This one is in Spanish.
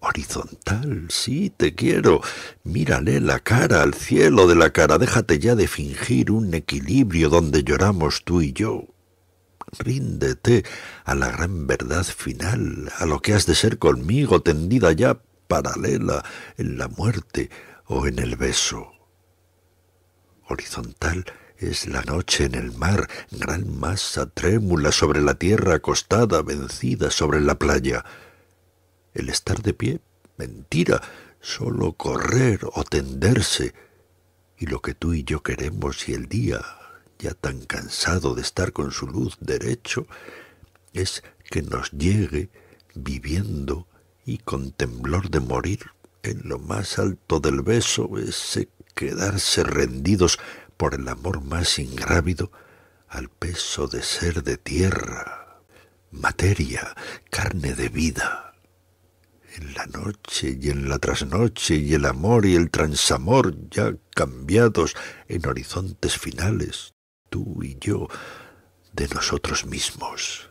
Horizontal, sí, te quiero. Mírale la cara al cielo de la cara. Déjate ya de fingir un equilibrio donde lloramos tú y yo. Ríndete a la gran verdad final, a lo que has de ser conmigo, tendida ya paralela en la muerte o en el beso. Horizontal es la noche en el mar, gran masa trémula sobre la tierra acostada, vencida sobre la playa. El estar de pie, mentira, solo correr o tenderse. Y lo que tú y yo queremos y el día, ya tan cansado de estar con su luz derecho, es que nos llegue viviendo y con temblor de morir en lo más alto del beso, ese quedarse rendidos por el amor más ingrávido al peso de ser de tierra, materia, carne de vida. En la noche y en la trasnoche y el amor y el transamor ya cambiados en horizontes finales, tú y yo, de nosotros mismos.